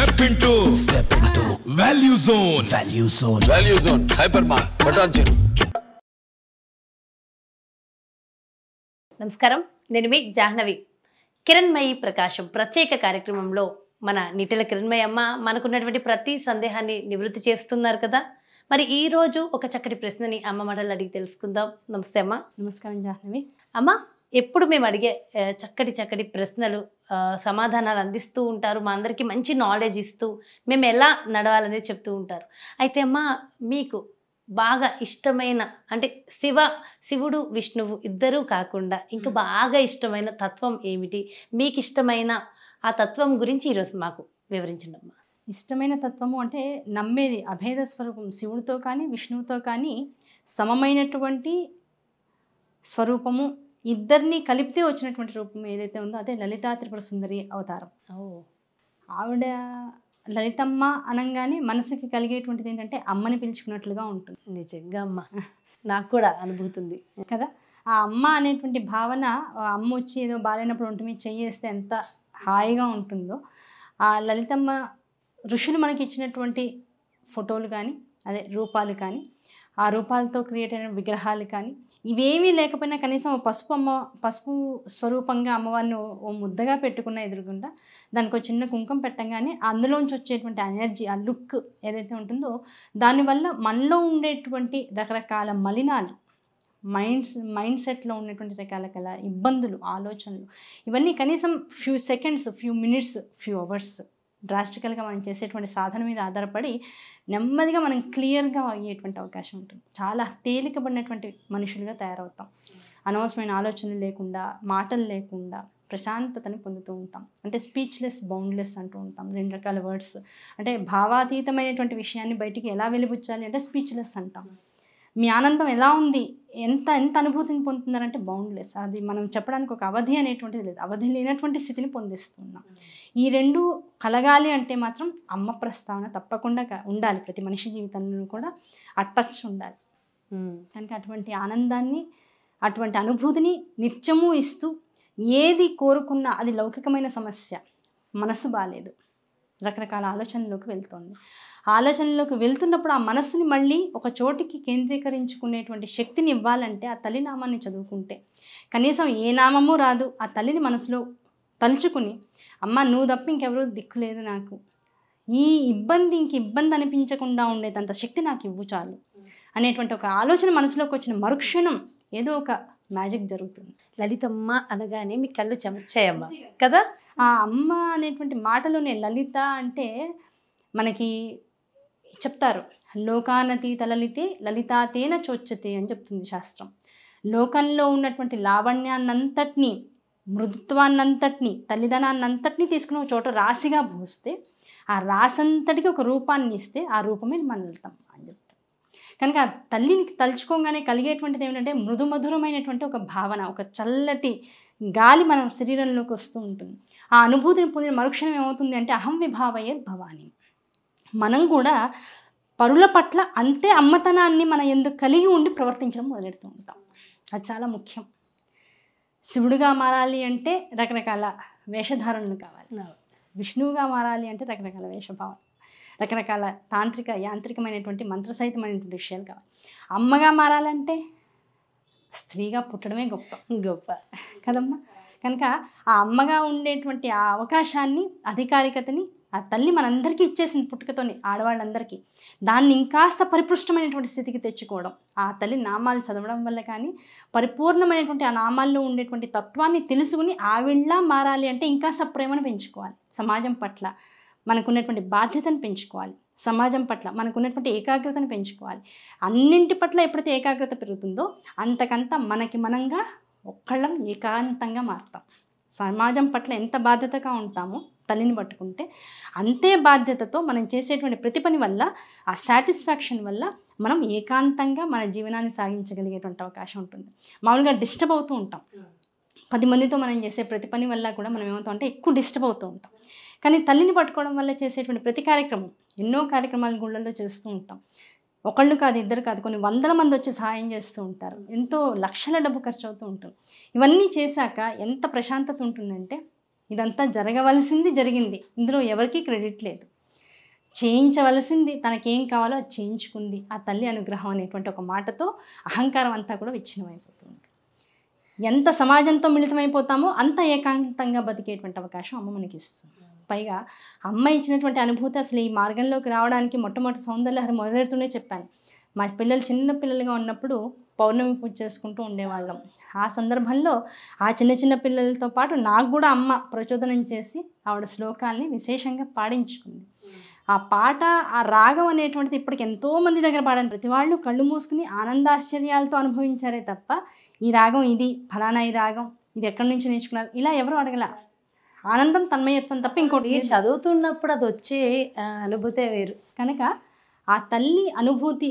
Step into step into value zone value zone value zone hyper mark button నమస్కారం నేను మీ జాహ్నవి కిరణ్మయి ప్రకాశం ప్రత్యేక కార్యక్రమంలో మన నిటిల కిరణ్మయ్య అమ్మ మనకున్నటువంటి ప్రతి సందేహాన్ని నివృత్తి చేస్తున్నారు కదా మరి ఈ రోజు ఒక చక్కటి ప్రశ్నని అమ్మ మడలు అడిగి తెలుసుకుందాం నమస్తే అమ్మ నమస్కారం జాహ్నవి అమ్మ ఎప్పుడు మేము అడిగే చక్కటి చక్కటి ప్రశ్నలు సమాధానాలు అందిస్తూ ఉంటారు మా అందరికీ మంచి నాలెడ్జ్ ఇస్తూ మేము ఎలా నడవాలనేది చెప్తూ ఉంటారు అయితే అమ్మా మీకు బాగా ఇష్టమైన అంటే శివ శివుడు విష్ణువు ఇద్దరూ కాకుండా ఇంకా బాగా ఇష్టమైన తత్వం ఏమిటి మీకు ఇష్టమైన ఆ తత్వం గురించి ఈరోజు మాకు వివరించండి అమ్మా ఇష్టమైన తత్వము అంటే నమ్మేది అభేద స్వరూపం శివుడితో కానీ విష్ణువుతో కానీ సమమైనటువంటి స్వరూపము ఇద్దరిని కలిపితే వచ్చినటువంటి రూపం ఏదైతే ఉందో అదే లలితా త్రిపుర సుందరి అవతారం ఆవిడ లలితమ్మ అనగానే మనసుకి కలిగేటువంటిది ఏంటంటే అమ్మని పిలుచుకున్నట్లుగా ఉంటుంది నిజంగా అమ్మ నాకు కూడా అనుభూతుంది కదా ఆ అమ్మ అనేటువంటి భావన అమ్మ వచ్చి ఏదో బాగాలేనప్పుడు ఉంటుంది చెయ్యేస్తే ఎంత హాయిగా ఉంటుందో ఆ లలితమ్మ ఋషులు మనకి ఇచ్చినటువంటి ఫోటోలు కానీ అదే రూపాలు కానీ ఆ రూపాలతో క్రియేట్ అయిన విగ్రహాలు కానీ ఇవేమీ లేకపోయినా కనీసం పసుపు అమ్మ పసుపు స్వరూపంగా అమ్మవారిని ఓ ముద్దగా పెట్టుకున్న ఎదురుకుండా దానికి ఒక చిన్న కుంకం పెట్టంగానే అందులోంచి వచ్చేటువంటి ఎనర్జీ ఆ లుక్ ఏదైతే ఉంటుందో దానివల్ల మనలో ఉండేటువంటి రకరకాల మలినాలు మైండ్స్ మైండ్ సెట్లో ఉన్నటువంటి రకాల కళ ఇబ్బందులు ఆలోచనలు ఇవన్నీ కనీసం few seconds few minutes few hours డ్రాస్టికల్గా మనం చేసేటువంటి సాధన మీద ఆధారపడి నెమ్మదిగా మనం క్లియర్గా అయ్యేటువంటి అవకాశం ఉంటుంది చాలా తేలికబడినటువంటి మనుషులుగా తయారవుతాం అనవసరమైన ఆలోచనలు లేకుండా మాటలు లేకుండా ప్రశాంతతని పొందుతూ ఉంటాం అంటే స్పీచ్లెస్ బౌండ్లెస్ అంటూ ఉంటాం రెండు రకాల వర్డ్స్ అంటే భావాతీతమైనటువంటి విషయాన్ని బయటికి ఎలా వెలిబుచ్చాలి అంటే స్పీచ్లెస్ అంటాం మీ ఆనందం ఎలా ఉంది ఎంత ఎంత అనుభూతిని పొందుతున్నారంటే బౌండ్లెస్ అది మనం చెప్పడానికి ఒక అవధి అనేటువంటిది లేదు అవధి లేనటువంటి స్థితిని పొందిస్తున్నాం ఈ రెండు కలగాలి అంటే మాత్రం అమ్మ ప్రస్తావన తప్పకుండా ఉండాలి ప్రతి మనిషి జీవితంలో కూడా అట్టచ్చు ఉండాలి కనుక అటువంటి ఆనందాన్ని అటువంటి అనుభూతిని నిత్యము ఇస్తూ ఏది కోరుకున్నా అది లౌకికమైన సమస్య మనసు బాగాలేదు రకరకాల ఆలోచనలోకి వెళ్తోంది ఆలోచనలోకి వెళ్తున్నప్పుడు ఆ మనస్సుని మళ్ళీ ఒక చోటికి కేంద్రీకరించుకునేటువంటి శక్తిని ఇవ్వాలంటే ఆ తల్లినామాన్ని చదువుకుంటే కనీసం ఏ నామము రాదు ఆ తల్లిని మనసులో తలుచుకుని అమ్మ నువ్వు తప్ప ఇంకెవరూ దిక్కులేదు నాకు ఈ ఇబ్బంది ఇంక ఇబ్బంది అనిపించకుండా ఉండేదంత శక్తి నాకు ఇవ్వు చాలు అనేటువంటి ఒక ఆలోచన మనసులోకి వచ్చిన మరుక్షణం ఏదో ఒక మ్యాజిక్ జరుగుతుంది లలితమ్మ అనగానే మీ కళ్ళు చెమర్చాయమ్మ కదా ఆ అమ్మ అనేటువంటి మాటలోనే లలిత అంటే మనకి చెప్తారు లోకానతీత లలితే లలితాతేన చోచతే అని చెప్తుంది శాస్త్రం లోకంలో ఉన్నటువంటి లావణ్యాన్నంతటినీ మృదుత్వాన్నంతటినీ తల్లిదనాన్నంతటినీ తీసుకుని ఒక చోట రాశిగా పోస్తే ఆ రాసంతటికి ఒక రూపాన్ని ఇస్తే ఆ రూపమే మనం వెళ్తాం అని చెప్తాం కనుక ఆ తల్లిని తలుచుకోగానే కలిగేటువంటిది ఏమిటంటే మృదుమధురమైనటువంటి ఒక భావన ఒక చల్లటి గాలి మన శరీరంలోకి వస్తూ ఉంటుంది ఆ అనుభూతిని పొందిన మరుక్షణం ఏమవుతుంది అంటే అహం విభావయేద్ భవాని మనం కూడా పరుల పట్ల అంతే అమ్మతనాన్ని మనం ఎందుకు కలిగి ఉండి ప్రవర్తించడం మొదలెడుతూ ఉంటాం అది చాలా ముఖ్యం శివుడుగా మారాలి అంటే రకరకాల వేషధారణలు కావాలి విష్ణువుగా మారాలి అంటే రకరకాల వేషభావం రకరకాల తాంత్రిక యాంత్రికమైనటువంటి మంత్రసహితమైనటువంటి విషయాలు కావాలి అమ్మగా మారాలంటే స్త్రీగా పుట్టడమే గొప్ప గొప్ప కదమ్మా కనుక ఆ అమ్మగా ఉండేటువంటి ఆ అవకాశాన్ని అధికారికతని ఆ తల్లి మనందరికీ ఇచ్చేసింది పుట్టుకతోని ఆడవాళ్ళందరికీ దాన్ని ఇంకాస్త పరిపుష్టమైనటువంటి స్థితికి తెచ్చుకోవడం ఆ తల్లి నామాలు చదవడం వల్ల కానీ పరిపూర్ణమైనటువంటి ఆ నామాల్లో ఉండేటువంటి తత్వాన్ని తెలుసుకుని ఆవిడలా మారాలి అంటే ఇంకా సప్రేమను పెంచుకోవాలి సమాజం పట్ల మనకున్నటువంటి బాధ్యతను పెంచుకోవాలి సమాజం పట్ల మనకున్నటువంటి ఏకాగ్రతను పెంచుకోవాలి అన్నింటి పట్ల ఎప్పుడైతే ఏకాగ్రత పెరుగుతుందో అంతకంత మనకి మనంగా ఒక్కళ్ళం ఏకాంతంగా మారుతాం సమాజం పట్ల ఎంత బాధ్యతగా ఉంటామో తల్లిని పట్టుకుంటే అంతే బాధ్యతతో మనం చేసేటువంటి ప్రతి పని వల్ల ఆ సాటిస్ఫాక్షన్ వల్ల మనం ఏకాంతంగా మన జీవనాన్ని సాగించగలిగేటువంటి అవకాశం ఉంటుంది మామూలుగా డిస్టర్బ్ అవుతూ ఉంటాం hmm. పది మందితో మనం చేసే ప్రతి పని వల్ల కూడా మనం ఏమవుతాం అంటే ఎక్కువ డిస్టర్బ్ అవుతూ ఉంటాం కానీ తల్లిని పట్టుకోవడం వల్ల చేసేటువంటి ప్రతి కార్యక్రమం ఎన్నో కార్యక్రమాలు గుళ్ళల్లో చేస్తూ ఉంటాం ఒకళ్ళు కాదు ఇద్దరు కాదు కొన్ని వందల మంది వచ్చి సహాయం చేస్తూ ఉంటారు hmm. ఎంతో లక్షల డబ్బు ఖర్చు అవుతూ ఉంటుంది ఇవన్నీ చేశాక ఎంత ప్రశాంతత ఉంటుందంటే ఇదంతా జరగవలసింది జరిగింది ఇందులో ఎవరికీ క్రెడిట్ లేదు చేయించవలసింది తనకేం కావాలో అది చేయించుకుంది ఆ తల్లి అనుగ్రహం అనేటువంటి ఒక మాటతో అహంకారం అంతా కూడా విచ్ఛిన్నమైపోతుంది ఎంత సమాజంతో మిళితమైపోతామో అంత ఏకాంతంగా బతికేటువంటి అవకాశం అమ్మ మనకి ఇస్తుంది పైగా అమ్మ ఇచ్చినటువంటి అనుభూతి అసలు ఈ మార్గంలోకి రావడానికి మొట్టమొదటి సౌందర్యహరి మొదలెడుతూనే చెప్పాను మా పిల్లలు చిన్న పిల్లలుగా ఉన్నప్పుడు పౌర్ణమి పూజ చేసుకుంటూ ఉండేవాళ్ళం ఆ సందర్భంలో ఆ చిన్న చిన్న పిల్లలతో పాటు నాకు కూడా అమ్మ ప్రచోదనం చేసి ఆవిడ శ్లోకాల్ని విశేషంగా పాడించుకుంది ఆ పాట ఆ రాగం అనేటువంటిది ఇప్పటికి ఎంతోమంది దగ్గర పాడాను ప్రతి వాళ్ళు కళ్ళు మూసుకుని ఆనందాశ్చర్యాలతో అనుభవించారే తప్ప ఈ రాగం ఇది ఫలానా ఈ రాగం ఇది ఎక్కడి నుంచి నేర్చుకున్నారు ఇలా ఎవరు అడగల ఆనందం తన్మయత్వం తప్ప ఇంకోటి చదువుతున్నప్పుడు అది వచ్చే అనుభూతే వేరు కనుక ఆ తల్లి అనుభూతి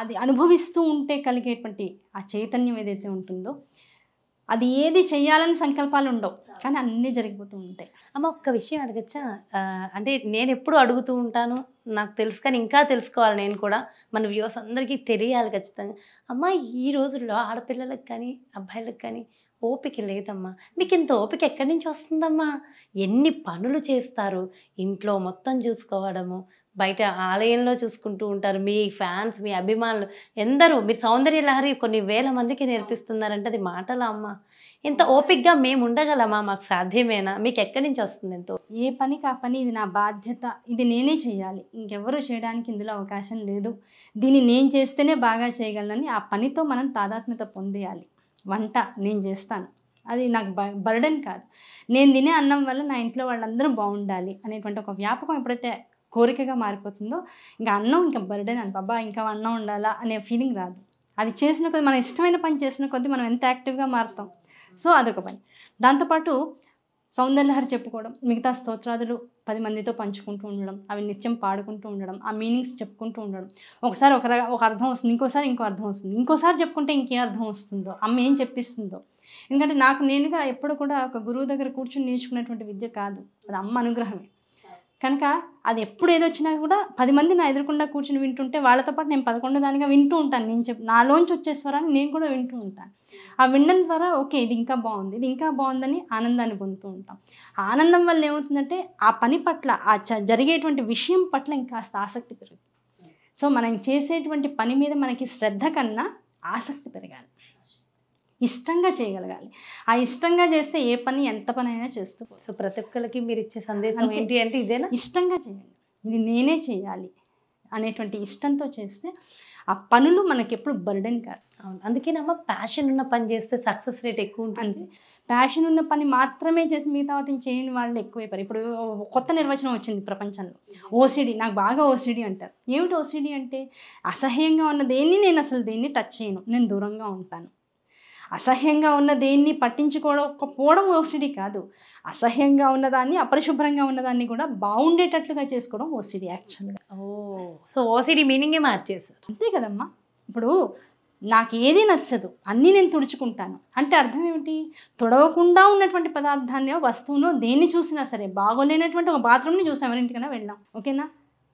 అది అనుభవిస్తూ ఉంటే కలిగేటువంటి ఆ చైతన్యం ఏదైతే ఉంటుందో అది ఏది చేయాలని సంకల్పాలు ఉండవు కానీ అన్నీ జరిగిపోతూ ఉంటాయి అమ్మ ఒక్క విషయం అడగచ్చా అంటే నేను ఎప్పుడు అడుగుతూ ఉంటాను నాకు తెలుసు కానీ ఇంకా తెలుసుకోవాలి నేను కూడా మన వ్యూస్ అందరికీ తెలియాలి ఖచ్చితంగా అమ్మ ఈ రోజుల్లో ఆడపిల్లలకు కానీ అబ్బాయిలకు కానీ ఓపిక లేదమ్మా మీకు ఇంత ఓపిక ఎక్కడి నుంచి వస్తుందమ్మా ఎన్ని పనులు చేస్తారు ఇంట్లో మొత్తం చూసుకోవడము బయట ఆలయంలో చూసుకుంటూ ఉంటారు మీ ఫ్యాన్స్ మీ అభిమానులు ఎందరూ మీ సౌందర్య లహరి కొన్ని వేల మందికి నేర్పిస్తున్నారంటే అది మాటలా అమ్మ ఇంత ఓపిక్గా మేము ఉండగలమా మాకు సాధ్యమేనా మీకు ఎక్కడి నుంచి వస్తుంది ఎంతో ఏ పని కా పని ఇది నా బాధ్యత ఇది నేనే చేయాలి ఇంకెవరు చేయడానికి ఇందులో అవకాశం లేదు దీన్ని నేను చేస్తేనే బాగా చేయగలనని ఆ పనితో మనం తాదాత్మ్యత పొందేయాలి వంట నేను చేస్తాను అది నాకు బర్డన్ కాదు నేను తినే అన్నం వల్ల నా ఇంట్లో వాళ్ళందరూ బాగుండాలి అనేటువంటి ఒక వ్యాపకం ఎప్పుడైతే కోరికగా మారిపోతుందో ఇంకా అన్నం ఇంకా బర్డే అని బాబా ఇంకా అన్నం ఉండాలా అనే ఫీలింగ్ రాదు అది చేసిన కొద్ది మనం ఇష్టమైన పని చేసిన కొద్ది మనం ఎంత యాక్టివ్గా మారుతాం సో అదొక పని దాంతోపాటు సౌందర్యహరి చెప్పుకోవడం మిగతా స్తోత్రాదులు పది మందితో పంచుకుంటూ ఉండడం అవి నిత్యం పాడుకుంటూ ఉండడం ఆ మీనింగ్స్ చెప్పుకుంటూ ఉండడం ఒకసారి ఒక ఒక అర్థం వస్తుంది ఇంకోసారి ఇంకో అర్థం వస్తుంది ఇంకోసారి చెప్పుకుంటే ఇంకేం అర్థం వస్తుందో అమ్మ ఏం చెప్పిస్తుందో ఎందుకంటే నాకు నేనుగా ఎప్పుడు కూడా ఒక గురువు దగ్గర కూర్చుని నేర్చుకునేటువంటి విద్య కాదు అది అమ్మ అనుగ్రహమే కనుక అది ఎప్పుడు ఏదో వచ్చినా కూడా పది మంది నా ఎదురకుండా కూర్చుని వింటుంటే వాళ్ళతో పాటు నేను పదకొండు దానిగా వింటూ ఉంటాను నేను చెప్ నాలోంచి వచ్చే స్వరాన్ని నేను కూడా వింటూ ఉంటాను ఆ వినడం ద్వారా ఓకే ఇది ఇంకా బాగుంది ఇది ఇంకా బాగుందని ఆనందాన్ని పొందుతూ ఉంటాం ఆనందం వల్ల ఏమవుతుందంటే ఆ పని పట్ల ఆ జరిగేటువంటి విషయం పట్ల ఇంకా ఆసక్తి పెరుగుతుంది సో మనం చేసేటువంటి పని మీద మనకి శ్రద్ధ కన్నా ఆసక్తి పెరగాలి ఇష్టంగా చేయగలగాలి ఆ ఇష్టంగా చేస్తే ఏ పని ఎంత పని అయినా చేస్తూ సో ప్రతి ఒక్కరికి మీరు ఇచ్చే సందేశం ఏంటి అంటే ఇదేనా ఇష్టంగా చేయండి ఇది నేనే చేయాలి అనేటువంటి ఇష్టంతో చేస్తే ఆ పనులు మనకి ఎప్పుడు బర్డెన్ కాదు అవును అందుకేనమ్మ ప్యాషన్ ఉన్న పని చేస్తే సక్సెస్ రేట్ ఎక్కువ ఉంటుంది ప్యాషన్ ఉన్న పని మాత్రమే చేసి మిగతా వాటిని చేయని వాళ్ళు ఎక్కువైపోయారు ఇప్పుడు కొత్త నిర్వచనం వచ్చింది ప్రపంచంలో ఓసిడి నాకు బాగా ఓసిడి అంటారు ఏమిటి ఓసిడి అంటే అసహ్యంగా ఉన్న దేన్ని నేను అసలు దేన్ని టచ్ చేయను నేను దూరంగా ఉంటాను అసహ్యంగా ఉన్న దేన్ని పట్టించుకోకపోవడం ఓసిడి కాదు అసహ్యంగా ఉన్నదాన్ని అపరిశుభ్రంగా ఉన్నదాన్ని కూడా బాగుండేటట్లుగా చేసుకోవడం ఓసిడి యాక్చువల్గా ఓ సో ఓసిడి మీనింగే మార్చేసారు అంతే కదమ్మా ఇప్పుడు నాకు ఏది నచ్చదు అన్నీ నేను తుడుచుకుంటాను అంటే అర్థం ఏమిటి తుడవకుండా ఉన్నటువంటి పదార్థాన్ని వస్తువును దేన్ని చూసినా సరే బాగోలేనటువంటి ఒక బాత్రూమ్ని చూసాం ఎవరింటికైనా వెళ్ళాం ఓకేనా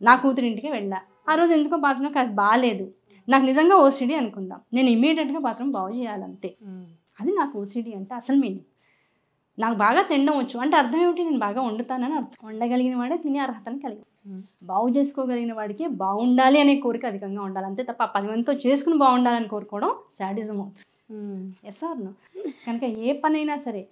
నా కూతురింటికి వెళ్ళా ఆ రోజు ఎందుకో బాత్రూమ్ కాదు బాగాలేదు నాకు నిజంగా ఓసిడి అనుకుందాం నేను ఇమీడియట్గా పాత్రం బాగు చేయాలంతే అది నాకు ఓసిడి అంటే అసలు మీనింగ్ నాకు బాగా తినడం వచ్చు అంటే అర్థం ఏమిటి నేను బాగా వండుతానని అర్థం వండగలిగిన వాడే తినే అర్హతను కలిగి బాగు చేసుకోగలిగిన వాడికి బాగుండాలి అనే కోరిక అధికంగా ఉండాలి అంతే తప్ప పది మందితో చేసుకుని బాగుండాలని కోరుకోవడం శాడిజం అవుతుంది ఎస్ ఆర్ కనుక ఏ పనైనా సరే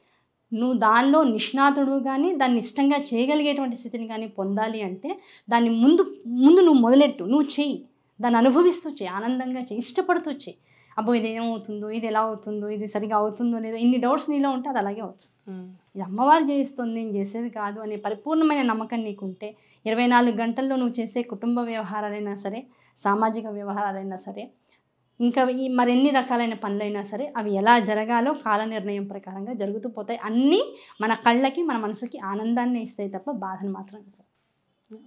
నువ్వు దానిలో నిష్ణాతుడు కానీ దాన్ని ఇష్టంగా చేయగలిగేటువంటి స్థితిని కానీ పొందాలి అంటే దాన్ని ముందు ముందు నువ్వు మొదలెట్టు నువ్వు చెయ్యి దాన్ని అనుభవిస్తూ చేయి ఆనందంగా చేయి ఇష్టపడుతూ చేయి అబ్బో ఇది ఏమవుతుందో ఇది ఎలా అవుతుందో ఇది సరిగా అవుతుందో లేదో ఇన్ని డౌట్స్ నీలో ఉంటే అది అలాగే అవుతుంది ఇది అమ్మవారు చేయిస్తుంది నేను చేసేది కాదు అనే పరిపూర్ణమైన నమ్మకం నీకుంటే ఇరవై నాలుగు గంటల్లో నువ్వు చేసే కుటుంబ వ్యవహారాలైనా సరే సామాజిక వ్యవహారాలైనా సరే ఇంకా ఈ మరెన్ని రకాలైన పనులైనా సరే అవి ఎలా జరగాలో కాల నిర్ణయం ప్రకారంగా జరుగుతూ పోతాయి అన్నీ మన కళ్ళకి మన మనసుకి ఆనందాన్ని ఇస్తాయి తప్ప బాధను మాత్రం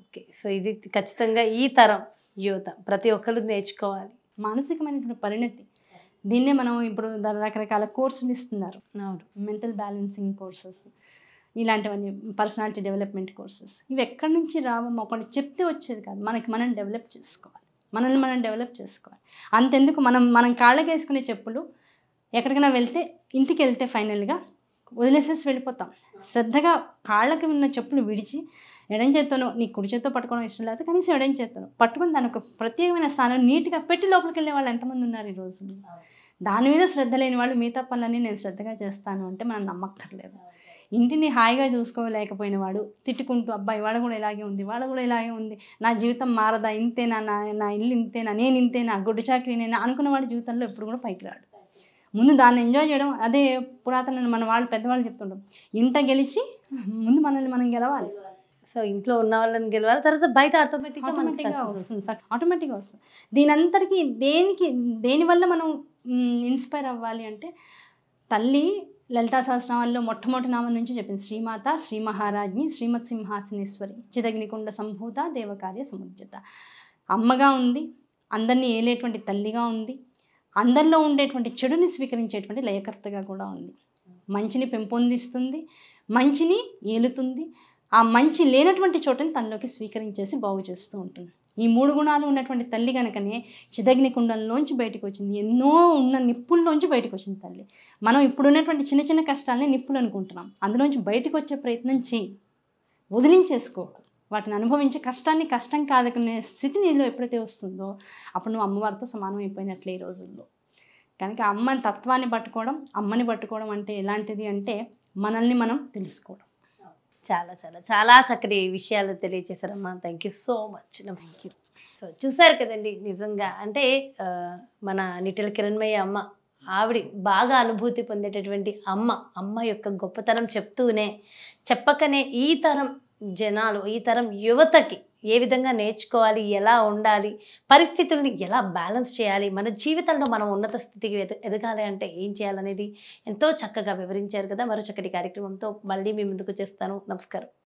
ఓకే సో ఇది ఖచ్చితంగా ఈ తరం యువత ప్రతి ఒక్కరు నేర్చుకోవాలి మానసికమైనటువంటి పరిణతి దీన్నే మనం ఇప్పుడు రకరకాల కోర్సులు ఇస్తున్నారు అవును మెంటల్ బ్యాలెన్సింగ్ కోర్సెస్ ఇలాంటివన్నీ పర్సనాలిటీ డెవలప్మెంట్ కోర్సెస్ ఇవి ఎక్కడి నుంచి రావమ్మో కొన్ని చెప్తే వచ్చేది కాదు మనకి మనం డెవలప్ చేసుకోవాలి మనల్ని మనం డెవలప్ చేసుకోవాలి అంతెందుకు మనం మనం కాళ్ళకి వేసుకునే చెప్పులు ఎక్కడికైనా వెళ్తే ఇంటికి వెళ్తే ఫైనల్గా వదిలేసేసి వెళ్ళిపోతాం శ్రద్ధగా కాళ్ళకి ఉన్న చెప్పులు విడిచి ఎడం చేత్తోనో నీ కుడి చేత్తో పట్టుకోవడం ఇష్టం లేదు కనీసం ఎడం చేత్తోనో పట్టుకుని దాని ఒక ప్రత్యేకమైన స్థానం నీట్గా పెట్టి లోపలికి వెళ్ళే వాళ్ళు ఎంతమంది ఉన్నారు ఈ రోజు దాని మీద శ్రద్ధ లేని వాళ్ళు మిగతా పనులన్నీ నేను శ్రద్ధగా చేస్తాను అంటే మనం నమ్మక్కర్లేదు ఇంటిని హాయిగా చూసుకోలేకపోయిన వాడు తిట్టుకుంటూ అబ్బాయి వాడు కూడా ఇలాగే ఉంది వాడు కూడా ఇలాగే ఉంది నా జీవితం మారదా ఇంతేనా నా నా ఇల్లు ఇంతేనా నేను ఇంతేనా గుడ్డు చాకరీ అనుకున్న వాడి జీవితంలో ఎప్పుడు కూడా పైకి రాడు ముందు దాన్ని ఎంజాయ్ చేయడం అదే పురాతన మన వాళ్ళు పెద్దవాళ్ళు చెప్తుంటాం ఇంట గెలిచి ముందు మనల్ని మనం గెలవాలి సో ఇంట్లో ఉన్న వాళ్ళని గెలవాలి తర్వాత బయట ఆటోమేటిక్గా వస్తుంది ఆటోమేటిక్గా వస్తుంది దీని అంతటికీ దేనికి దేనివల్ల మనం ఇన్స్పైర్ అవ్వాలి అంటే తల్లి లలితా సహస్రనామాల్లో మొట్టమొదటి నామం నుంచి చెప్పింది శ్రీమాత శ్రీ మహారాజ్ని శ్రీమత్ సింహాసనేశ్వరి చిదగ్నికొండ సంభూత దేవకార్య సముజ్జత అమ్మగా ఉంది అందరినీ ఏలేటువంటి తల్లిగా ఉంది అందరిలో ఉండేటువంటి చెడుని స్వీకరించేటువంటి లయకర్తగా కూడా ఉంది మంచిని పెంపొందిస్తుంది మంచిని ఏలుతుంది ఆ మంచి లేనటువంటి చోటని తనలోకి స్వీకరించేసి బాగు చేస్తూ ఉంటుంది ఈ మూడు గుణాలు ఉన్నటువంటి తల్లి కనుకనే చిదగ్ని కుండంలోంచి బయటకు వచ్చింది ఎన్నో ఉన్న నిప్పుల్లోంచి బయటకు వచ్చింది తల్లి మనం ఇప్పుడు ఉన్నటువంటి చిన్న చిన్న కష్టాలని నిప్పులు అనుకుంటున్నాం అందులోంచి బయటకు వచ్చే ప్రయత్నం చేయి వదిలించేసుకో వాటిని అనుభవించే కష్టాన్ని కష్టం కాదనే స్థితి నీలో ఎప్పుడైతే వస్తుందో అప్పుడు నువ్వు అమ్మవారితో సమానం అయిపోయినట్లే ఈ రోజుల్లో కనుక అమ్మని తత్వాన్ని పట్టుకోవడం అమ్మని పట్టుకోవడం అంటే ఎలాంటిది అంటే మనల్ని మనం తెలుసుకోవడం చాలా చాలా చాలా చక్కటి విషయాలు తెలియచేశారమ్మా thank you so much thank you so చూసారు కదండి నిజంగా అంటే మన నిటిల్ కిరణ్మయ్య అమ్మ ఆవిడ బాగా అనుభూతి పొందేటటువంటి అమ్మ అమ్మ యొక్క గొప్పతనం చెప్తూనే చెప్పకనే ఈ తరం జనాలు ఈ తరం యువతకి ఏ విధంగా నేర్చుకోవాలి ఎలా ఉండాలి పరిస్థితుల్ని ఎలా బ్యాలెన్స్ చేయాలి మన జీవితంలో మనం ఉన్నత స్థితికి ఎదగాలి అంటే ఏం చేయాలనేది ఎంతో చక్కగా వివరించారు కదా మరో చక్కటి కార్యక్రమంతో మళ్ళీ మీ ముందుకు చేస్తాను నమస్కారం